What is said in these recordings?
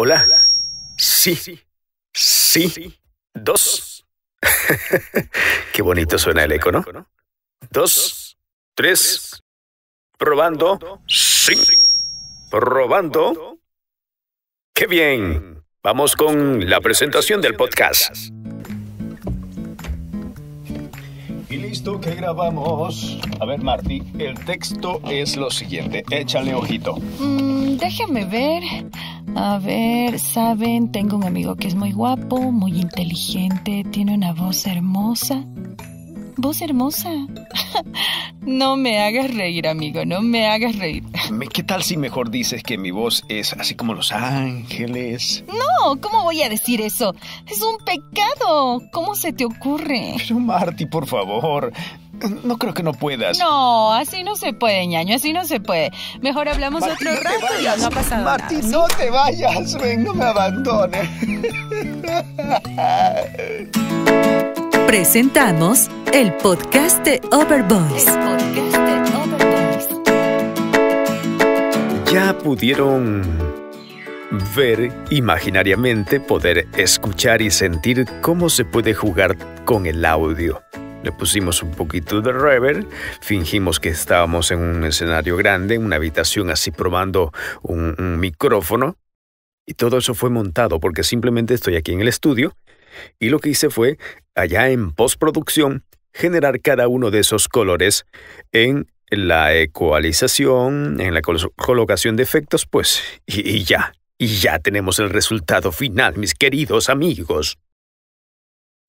Hola. Sí. Sí. Dos. Qué bonito suena el eco, ¿no? Dos. Tres. Probando. Sí. Probando. Qué bien. Vamos con la presentación del podcast. Y listo que grabamos. A ver, Marty, el texto es lo siguiente. Échale ojito. Mm, déjame ver. A ver, saben, tengo un amigo que es muy guapo, muy inteligente, tiene una voz hermosa. ¿Voz hermosa? no me hagas reír, amigo, no me hagas reír. ¿Qué tal si mejor dices que mi voz es así como Los Ángeles? No, ¿cómo voy a decir eso? Es un pecado. ¿Cómo se te ocurre? Pero Marty, por favor, no creo que no puedas. No, así no se puede, ñaño, así no se puede. Mejor hablamos otro rato y no ha Martín, no te vayas, no me abandones. Presentamos el podcast de Overboys. Ya pudieron ver imaginariamente, poder escuchar y sentir cómo se puede jugar con el audio le pusimos un poquito de reverb, fingimos que estábamos en un escenario grande, en una habitación así probando un, micrófono. Y todo eso fue montado porque simplemente estoy aquí en el estudio y lo que hice fue, allá en postproducción, generar cada uno de esos colores en la ecualización, en la colocación de efectos, pues, y ya, y ya tenemos el resultado final, mis queridos amigos.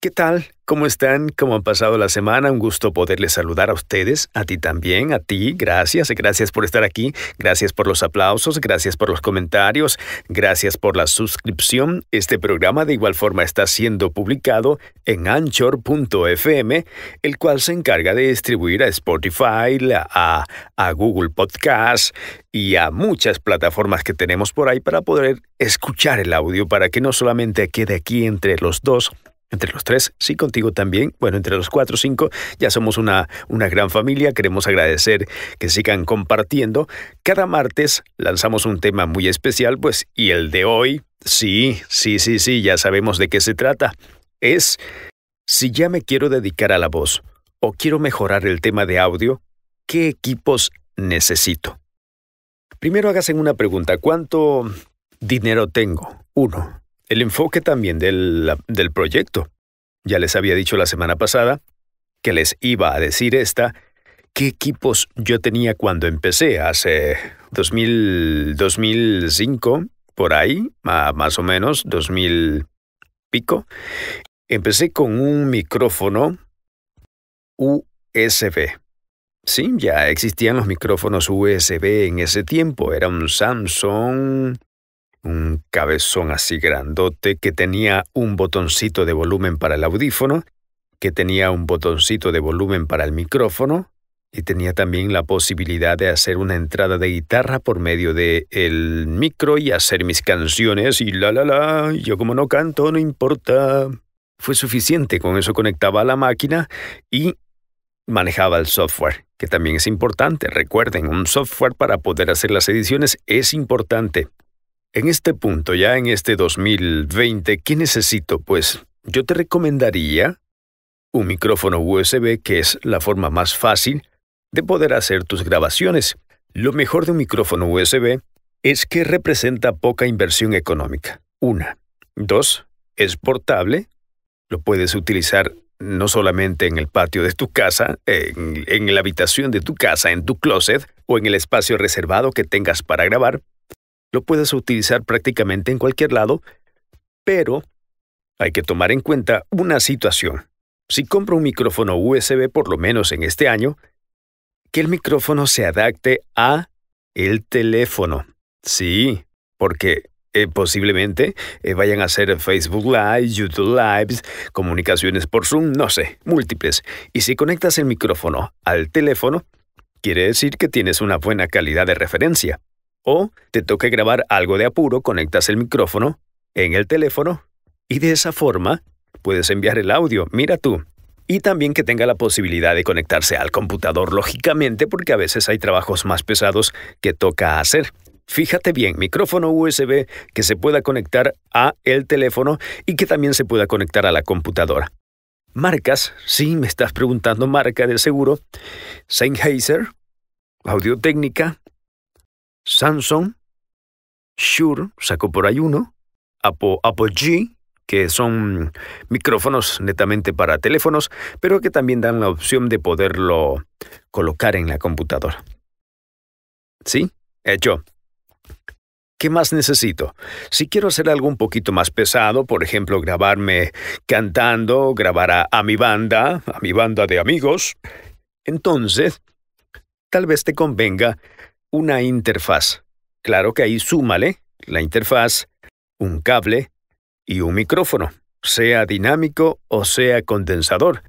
¿Qué tal? ¿Cómo están? ¿Cómo han pasado la semana? Un gusto poderles saludar a ustedes, a ti también, a ti. Gracias, gracias por estar aquí, gracias por los aplausos, gracias por los comentarios, gracias por la suscripción. Este programa de igual forma está siendo publicado en anchor.fm, el cual se encarga de distribuir a Spotify, a, a Google Podcast y a muchas plataformas que tenemos por ahí para poder escuchar el audio para que no solamente quede aquí entre los dos entre los tres, sí, contigo también. Bueno, entre los cuatro, o cinco, ya somos una, una gran familia. Queremos agradecer que sigan compartiendo. Cada martes lanzamos un tema muy especial, pues, y el de hoy, sí, sí, sí, sí, ya sabemos de qué se trata. Es, si ya me quiero dedicar a la voz o quiero mejorar el tema de audio, ¿qué equipos necesito? Primero hágase una pregunta. ¿Cuánto dinero tengo? Uno el enfoque también del, del proyecto. Ya les había dicho la semana pasada que les iba a decir esta, qué equipos yo tenía cuando empecé, hace 2000, 2005, por ahí, más o menos, 2000 pico. Empecé con un micrófono USB. Sí, ya existían los micrófonos USB en ese tiempo. Era un Samsung un cabezón así grandote que tenía un botoncito de volumen para el audífono, que tenía un botoncito de volumen para el micrófono y tenía también la posibilidad de hacer una entrada de guitarra por medio de el micro y hacer mis canciones y la la la, yo como no canto no importa. Fue suficiente, con eso conectaba a la máquina y manejaba el software, que también es importante. Recuerden, un software para poder hacer las ediciones es importante. En este punto, ya en este 2020, ¿qué necesito? Pues yo te recomendaría un micrófono USB, que es la forma más fácil de poder hacer tus grabaciones. Lo mejor de un micrófono USB es que representa poca inversión económica. Una. Dos, es portable. Lo puedes utilizar no solamente en el patio de tu casa, en, en la habitación de tu casa, en tu closet o en el espacio reservado que tengas para grabar, lo puedes utilizar prácticamente en cualquier lado, pero hay que tomar en cuenta una situación. Si compro un micrófono USB por lo menos en este año, que el micrófono se adapte a el teléfono. Sí, porque eh, posiblemente eh, vayan a hacer Facebook Live, YouTube Lives, comunicaciones por Zoom, no sé, múltiples. Y si conectas el micrófono al teléfono, quiere decir que tienes una buena calidad de referencia o te toque grabar algo de apuro, conectas el micrófono en el teléfono y de esa forma puedes enviar el audio, mira tú. Y también que tenga la posibilidad de conectarse al computador, lógicamente, porque a veces hay trabajos más pesados que toca hacer. Fíjate bien, micrófono USB que se pueda conectar a el teléfono y que también se pueda conectar a la computadora. Marcas, sí, me estás preguntando marca de seguro. Sennheiser, Audio Técnica, Samsung, Sure sacó por ahí uno, Apo. G, que son micrófonos netamente para teléfonos, pero que también dan la opción de poderlo colocar en la computadora. ¿Sí? Hecho. ¿Qué más necesito? Si quiero hacer algo un poquito más pesado, por ejemplo, grabarme cantando, grabar a mi banda, a mi banda de amigos, entonces tal vez te convenga una interfaz. Claro que ahí súmale la interfaz, un cable y un micrófono, sea dinámico o sea condensador.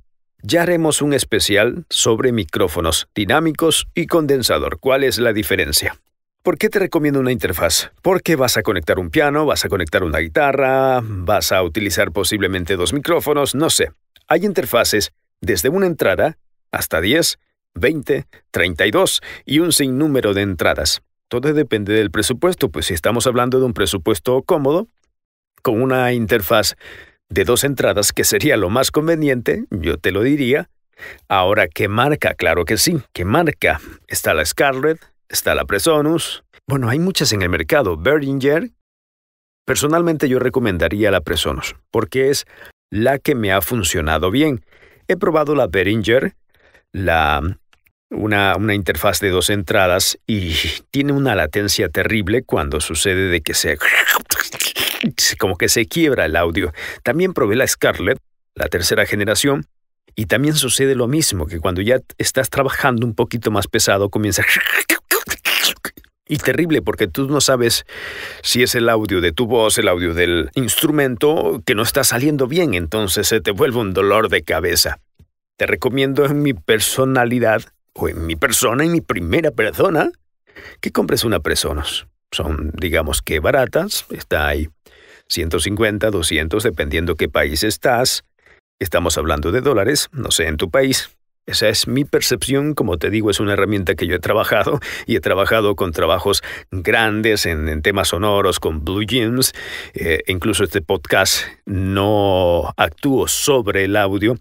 Ya haremos un especial sobre micrófonos dinámicos y condensador. ¿Cuál es la diferencia? ¿Por qué te recomiendo una interfaz? Porque vas a conectar un piano, vas a conectar una guitarra, vas a utilizar posiblemente dos micrófonos, no sé. Hay interfaces desde una entrada hasta 10 20, 32 y un sinnúmero de entradas. Todo depende del presupuesto, pues si estamos hablando de un presupuesto cómodo, con una interfaz de dos entradas, que sería lo más conveniente, yo te lo diría. Ahora, ¿qué marca? Claro que sí, ¿qué marca? Está la Scarlett, está la Presonus. Bueno, hay muchas en el mercado. Behringer. Personalmente yo recomendaría la Presonus, porque es la que me ha funcionado bien. He probado la Behringer, la una, interfaz de dos entradas y tiene una latencia terrible cuando sucede de que se... como que se quiebra el audio. También probé la Scarlett, la tercera generación, y también sucede lo mismo, que cuando ya estás trabajando un poquito más pesado comienza... Y terrible porque tú no sabes si es el audio de tu voz, el audio del instrumento que no está saliendo bien, entonces se te vuelve un dolor de cabeza. Te recomiendo en mi personalidad o en mi persona, en mi primera persona, que compres una Presonos. Son, digamos que baratas, está ahí 150, 200, dependiendo qué país estás. Estamos hablando de dólares, no sé, en tu país. Esa es mi percepción, como te digo, es una herramienta que yo he trabajado y he trabajado con trabajos grandes en, temas sonoros, con Blue Jeans. Eh, incluso este podcast no actúo sobre el audio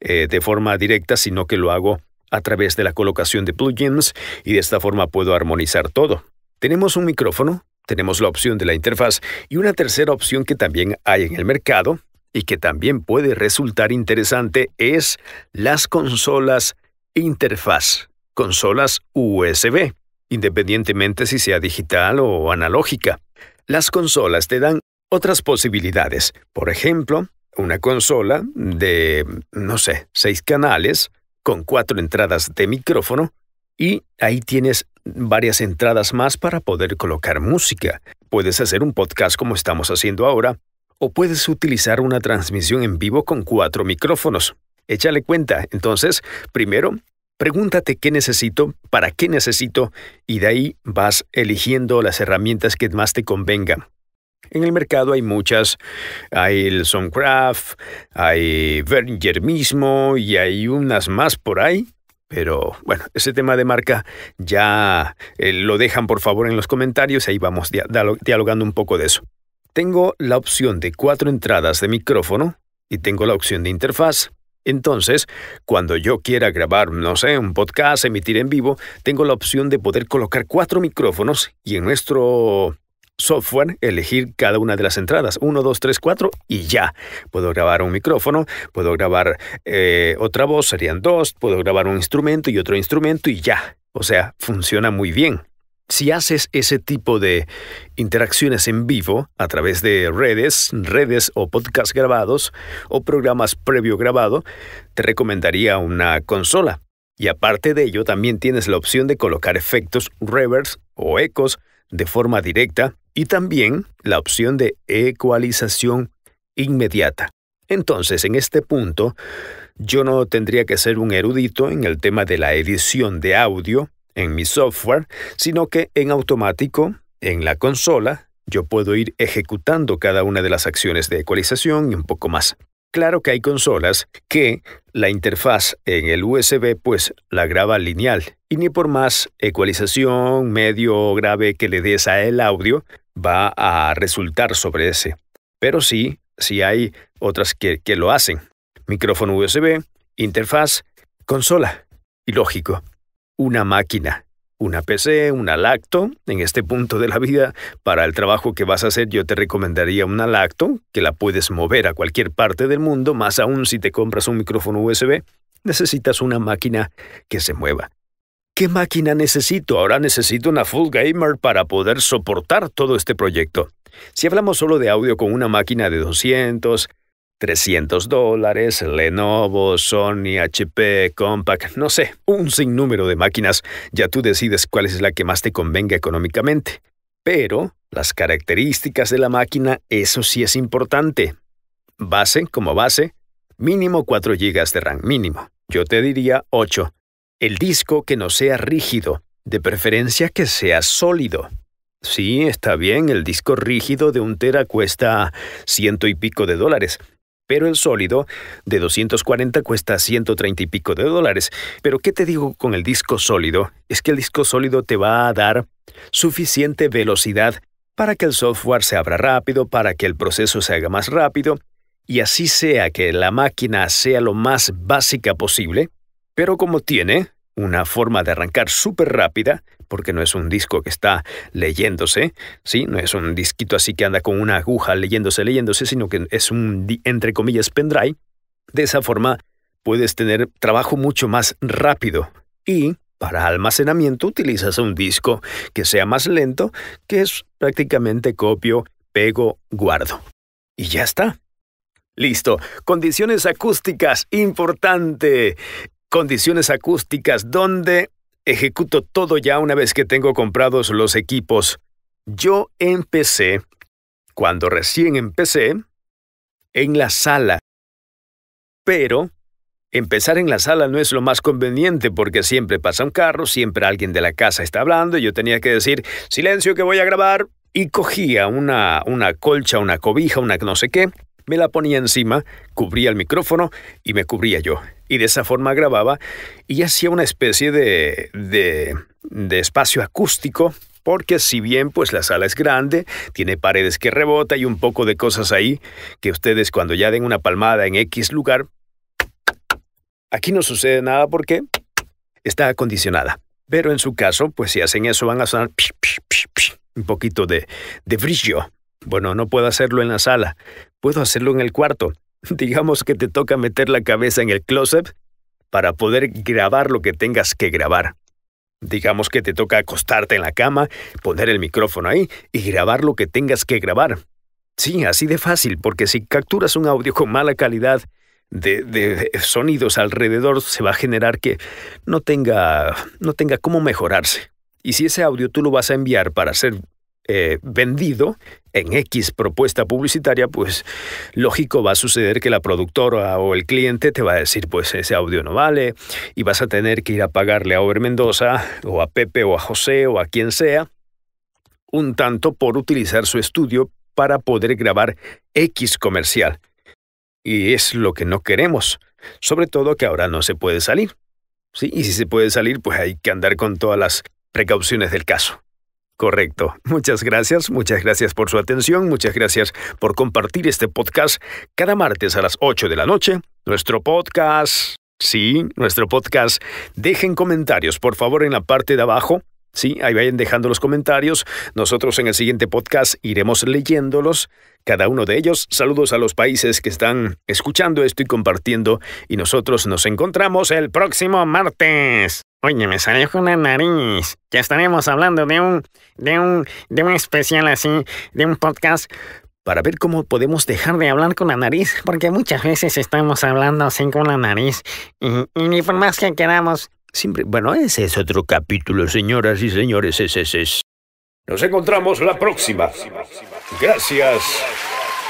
eh, de forma directa, sino que lo hago a través de la colocación de plugins y de esta forma puedo armonizar todo. Tenemos un micrófono, tenemos la opción de la interfaz y una tercera opción que también hay en el mercado y que también puede resultar interesante es las consolas interfaz, consolas USB, independientemente si sea digital o analógica. Las consolas te dan otras posibilidades. Por ejemplo, una consola de, no sé, seis canales con cuatro entradas de micrófono y ahí tienes varias entradas más para poder colocar música. Puedes hacer un podcast como estamos haciendo ahora o puedes utilizar una transmisión en vivo con cuatro micrófonos. Échale cuenta. Entonces, primero, pregúntate qué necesito, para qué necesito y de ahí vas eligiendo las herramientas que más te convengan. En el mercado hay muchas. Hay el Soundcraft, hay Verger mismo y hay unas más por ahí. Pero bueno, ese tema de marca ya eh, lo dejan por favor en los comentarios. y Ahí vamos dialogando un poco de eso. Tengo la opción de cuatro entradas de micrófono y tengo la opción de interfaz. Entonces, cuando yo quiera grabar, no sé, un podcast, emitir en vivo, tengo la opción de poder colocar cuatro micrófonos y en nuestro software, elegir cada una de las entradas, 1, 2, 3, 4 y ya. Puedo grabar un micrófono, puedo grabar eh, otra voz, serían dos, puedo grabar un instrumento y otro instrumento y ya. O sea, funciona muy bien. Si haces ese tipo de interacciones en vivo a través de redes, redes o podcasts grabados o programas previo grabado, te recomendaría una consola. Y aparte de ello, también tienes la opción de colocar efectos, reverbs o ecos de forma directa y también la opción de ecualización inmediata. Entonces, en este punto, yo no tendría que ser un erudito en el tema de la edición de audio en mi software, sino que en automático, en la consola, yo puedo ir ejecutando cada una de las acciones de ecualización y un poco más. Claro que hay consolas que la interfaz en el USB pues la graba lineal y ni por más ecualización, medio o grave que le des a el audio, va a resultar sobre ese. Pero sí, si hay otras que, que lo hacen. Micrófono USB, interfaz, consola. Y lógico, una máquina, una PC, una lacto. En este punto de la vida, para el trabajo que vas a hacer, yo te recomendaría una lacto, que la puedes mover a cualquier parte del mundo, más aún si te compras un micrófono USB, necesitas una máquina que se mueva. ¿Qué máquina necesito? Ahora necesito una full gamer para poder soportar todo este proyecto. Si hablamos solo de audio con una máquina de 200, 300 dólares, Lenovo, Sony, HP, Compaq, no sé, un sinnúmero de máquinas, ya tú decides cuál es la que más te convenga económicamente. Pero las características de la máquina, eso sí es importante. Base, como base, mínimo 4 GB de RAM, mínimo. Yo te diría 8, el disco que no sea rígido, de preferencia que sea sólido. Sí, está bien, el disco rígido de un tera cuesta ciento y pico de dólares, pero el sólido de 240 cuesta ciento treinta y pico de dólares. Pero ¿qué te digo con el disco sólido? Es que el disco sólido te va a dar suficiente velocidad para que el software se abra rápido, para que el proceso se haga más rápido, y así sea que la máquina sea lo más básica posible, pero como tiene una forma de arrancar súper rápida, porque no es un disco que está leyéndose, ¿sí? No es un disquito así que anda con una aguja leyéndose, leyéndose, sino que es un, entre comillas, pendrive. De esa forma puedes tener trabajo mucho más rápido. Y para almacenamiento utilizas un disco que sea más lento, que es prácticamente copio, pego, guardo. Y ya está. Listo. Condiciones acústicas, importante condiciones acústicas, donde ejecuto todo ya una vez que tengo comprados los equipos. Yo empecé, cuando recién empecé, en la sala. Pero Empezar en la sala no es lo más conveniente porque siempre pasa un carro, siempre alguien de la casa está hablando y yo tenía que decir, silencio que voy a grabar. Y cogía una, una colcha, una cobija, una no sé qué, me la ponía encima, cubría el micrófono y me cubría yo. Y de esa forma grababa y hacía una especie de, de, espacio acústico porque si bien pues la sala es grande, tiene paredes que rebota y un poco de cosas ahí que ustedes cuando ya den una palmada en X lugar, aquí no sucede nada porque está acondicionada. Pero en su caso, pues si hacen eso van a sonar un poquito de, de brillo. Bueno, no puedo hacerlo en la sala, Puedo hacerlo en el cuarto. Digamos que te toca meter la cabeza en el closet para poder grabar lo que tengas que grabar. Digamos que te toca acostarte en la cama, poner el micrófono ahí y grabar lo que tengas que grabar. Sí, así de fácil, porque si capturas un audio con mala calidad de, sonidos alrededor, se va a generar que no tenga, no tenga cómo mejorarse. Y si ese audio tú lo vas a enviar para ser eh, vendido en X propuesta publicitaria, pues lógico va a suceder que la productora o el cliente te va a decir, pues ese audio no vale y vas a tener que ir a pagarle a Ober Mendoza o a Pepe o a José o a quien sea un tanto por utilizar su estudio para poder grabar X comercial. Y es lo que no queremos, sobre todo que ahora no se puede salir. ¿Sí? Y si se puede salir, pues hay que andar con todas las precauciones del caso. Correcto. Muchas gracias, muchas gracias por su atención, muchas gracias por compartir este podcast cada martes a las 8 de la noche. Nuestro podcast, sí, nuestro podcast. Dejen comentarios, por favor, en la parte de abajo. Sí, ahí vayan dejando los comentarios. Nosotros en el siguiente podcast iremos leyéndolos, cada uno de ellos. Saludos a los países que están escuchando esto y compartiendo. Y nosotros nos encontramos el próximo martes. Oye, me salió con la nariz. Ya estaremos hablando de un, de un, de un especial así, de un podcast, para ver cómo podemos dejar de hablar con la nariz, porque muchas veces estamos hablando así con la nariz y, ni por más que queramos. Siempre, bueno, ese es otro capítulo, señoras y señores, ese es. Nos encontramos la próxima. Gracias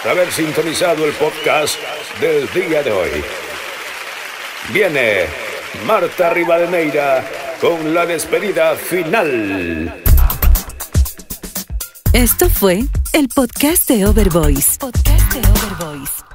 por haber sintonizado el podcast del día de hoy. Viene Marta Rivadeneira con la despedida final. Esto fue el podcast de Overboys Podcast de Overvoice.